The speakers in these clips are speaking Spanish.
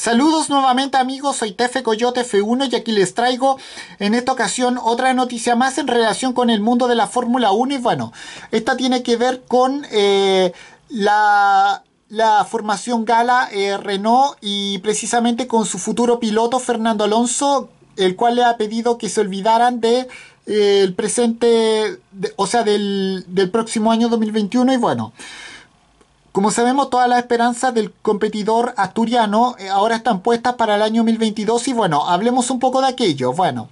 Saludos nuevamente amigos, soy Tefe Coyote F1 y aquí les traigo en esta ocasión otra noticia más en relación con el mundo de la Fórmula 1 y bueno, esta tiene que ver con eh, la, formación gala eh, Renault y precisamente con su futuro piloto Fernando Alonso, el cual le ha pedido que se olvidaran de eh, el presente, o sea, del, del próximo año 2021 y bueno. Como sabemos, todas las esperanzas del competidor asturiano eh, ahora están puestas para el año 2022 y bueno, hablemos un poco de aquello. Bueno,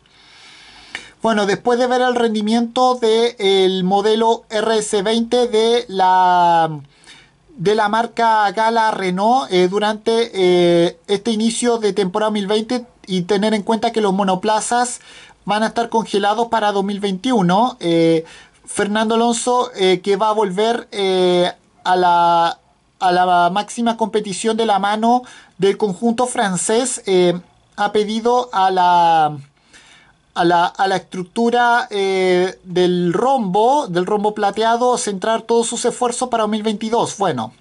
bueno después de ver el rendimiento del modelo RS20 de la, de la marca Gala Renault eh, durante eh, este inicio de temporada 2020 y tener en cuenta que los monoplazas van a estar congelados para 2021, Fernando Alonso que va a volver a la, máxima competición de la mano del conjunto francés, eh, ha pedido a la, a la, a la estructura eh, del rombo, del rombo plateado, centrar todos sus esfuerzos para 2022. Bueno,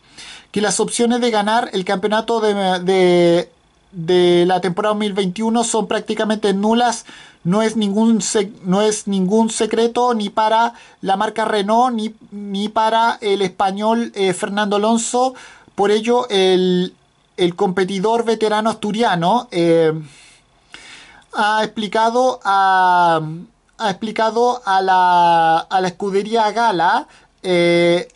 que las opciones de ganar el campeonato de de la temporada 2021 son prácticamente nulas. No es ningún, no es ningún secreto ni para la marca Renault ni, para el español eh, Fernando Alonso. Por ello, el, el competidor veterano asturiano eh, ha explicado a ha explicado a la, a la escudería Gala eh,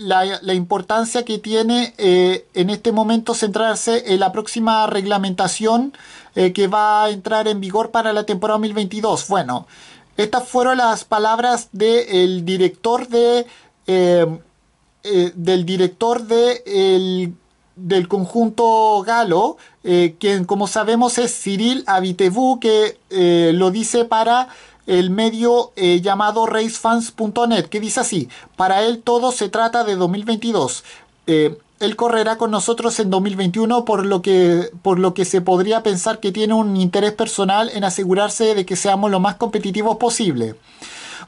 la, importancia que tiene eh, en este momento centrarse en la próxima reglamentación eh, que va a entrar en vigor para la temporada 2022. Bueno, estas fueron las palabras del director de... Eh, del director de del conjunto galo, quien como sabemos es Cyril Abitebú, que lo dice para el medio eh, llamado racefans.net, que dice así, para él todo se trata de 2022. Eh, él correrá con nosotros en 2021 por lo, que, por lo que se podría pensar que tiene un interés personal en asegurarse de que seamos lo más competitivos posible.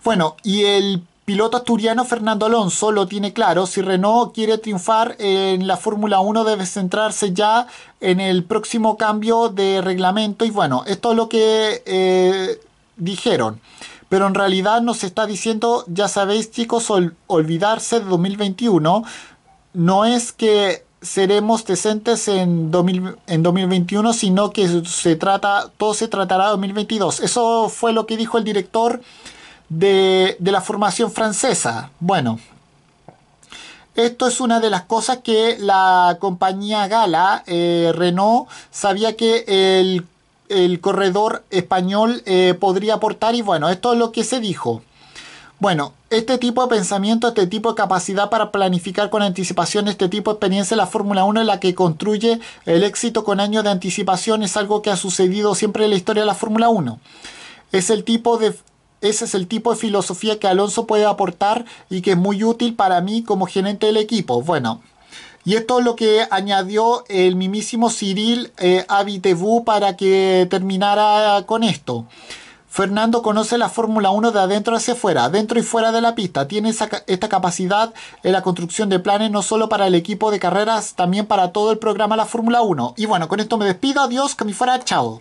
Bueno, y el piloto asturiano Fernando Alonso lo tiene claro, si Renault quiere triunfar en la Fórmula 1 debe centrarse ya en el próximo cambio de reglamento y bueno, esto es lo que... Eh, dijeron. Pero en realidad nos está diciendo, ya sabéis chicos, olvidarse de 2021 no es que seremos decentes en, 2021, sino que se trata, todo se tratará de 2022. Eso fue lo que dijo el director de, la formación francesa. Bueno, esto es una de las cosas que la compañía Gala, eh, Renault, sabía que el el corredor español eh, podría aportar y bueno, esto es lo que se dijo. Bueno, este tipo de pensamiento, este tipo de capacidad para planificar con anticipación, este tipo de experiencia en la Fórmula 1 en la que construye el éxito con años de anticipación es algo que ha sucedido siempre en la historia de la Fórmula 1. Es el tipo de ese es el tipo de filosofía que Alonso puede aportar y que es muy útil para mí como gerente del equipo. Bueno, y esto es lo que añadió el mismísimo Cyril eh, para que terminara con esto. Fernando conoce la Fórmula 1 de adentro hacia afuera, adentro y fuera de la pista. Tiene esta capacidad en la construcción de planes no solo para el equipo de carreras, también para todo el programa de La Fórmula 1. Y bueno, con esto me despido. Adiós, que me fuera. Chao.